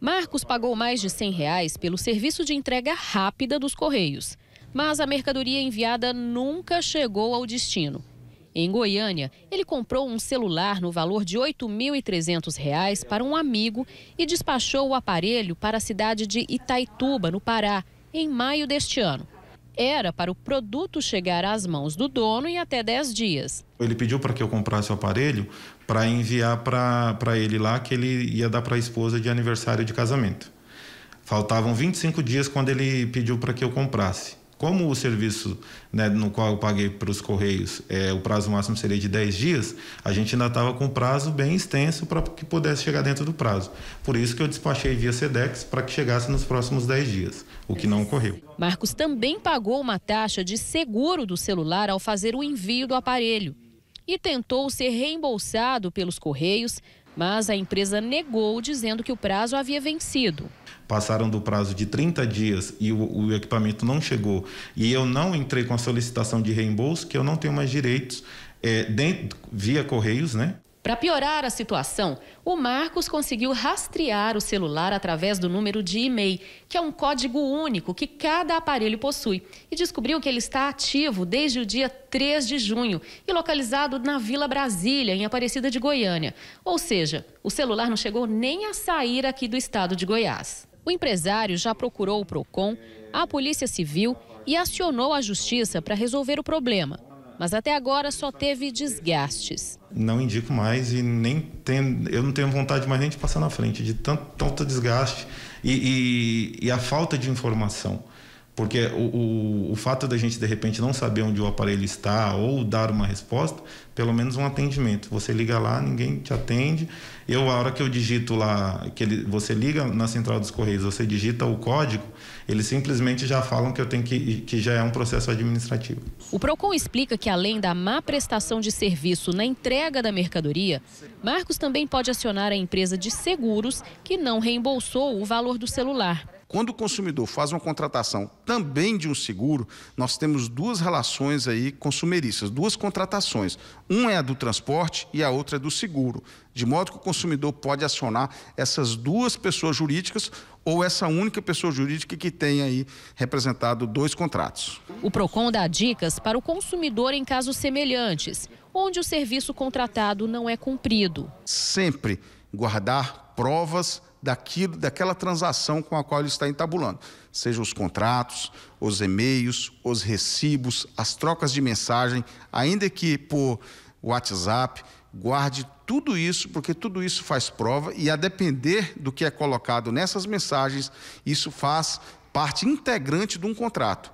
Marcos pagou mais de 100 reais pelo serviço de entrega rápida dos Correios, mas a mercadoria enviada nunca chegou ao destino. Em Goiânia, ele comprou um celular no valor de R$ 8.300 para um amigo e despachou o aparelho para a cidade de Itaituba, no Pará, em maio deste ano era para o produto chegar às mãos do dono em até 10 dias. Ele pediu para que eu comprasse o aparelho para enviar para ele lá que ele ia dar para a esposa de aniversário de casamento. Faltavam 25 dias quando ele pediu para que eu comprasse. Como o serviço né, no qual eu paguei para os Correios, é, o prazo máximo seria de 10 dias, a gente ainda estava com um prazo bem extenso para que pudesse chegar dentro do prazo. Por isso que eu despachei via SEDEX para que chegasse nos próximos 10 dias, o que não ocorreu. Marcos também pagou uma taxa de seguro do celular ao fazer o envio do aparelho e tentou ser reembolsado pelos Correios mas a empresa negou, dizendo que o prazo havia vencido. Passaram do prazo de 30 dias e o, o equipamento não chegou e eu não entrei com a solicitação de reembolso, que eu não tenho mais direitos é, dentro, via Correios, né? Para piorar a situação, o Marcos conseguiu rastrear o celular através do número de e-mail, que é um código único que cada aparelho possui, e descobriu que ele está ativo desde o dia 3 de junho e localizado na Vila Brasília, em Aparecida de Goiânia. Ou seja, o celular não chegou nem a sair aqui do estado de Goiás. O empresário já procurou o PROCON, a Polícia Civil e acionou a Justiça para resolver o problema mas até agora só teve desgastes. Não indico mais e nem tenho, eu não tenho vontade mais nem de passar na frente de tanto, tanto desgaste e, e, e a falta de informação. Porque o, o, o, fato da gente, de repente, não saber onde o aparelho está ou dar uma resposta, pelo menos um atendimento. Você liga lá, ninguém te atende. Eu, a hora que eu digito lá, que ele, você liga na central dos Correios, você digita o código, eles simplesmente já falam que eu tenho que, que já é um processo administrativo. O PROCON explica que além da má prestação de serviço na entrega da mercadoria, Marcos também pode acionar a empresa de seguros que não reembolsou o valor do celular. Quando o consumidor faz uma contratação também de um seguro, nós temos duas relações aí consumeristas, duas contratações. Uma é a do transporte e a outra é do seguro, de modo que o consumidor pode acionar essas duas pessoas jurídicas ou essa única pessoa jurídica que tem aí representado dois contratos. O Procon dá dicas para o consumidor em casos semelhantes, onde o serviço contratado não é cumprido. Sempre guardar provas daquilo, daquela transação com a qual ele está entabulando, seja os contratos, os e-mails, os recibos, as trocas de mensagem, ainda que por WhatsApp, guarde tudo isso, porque tudo isso faz prova e a depender do que é colocado nessas mensagens, isso faz parte integrante de um contrato.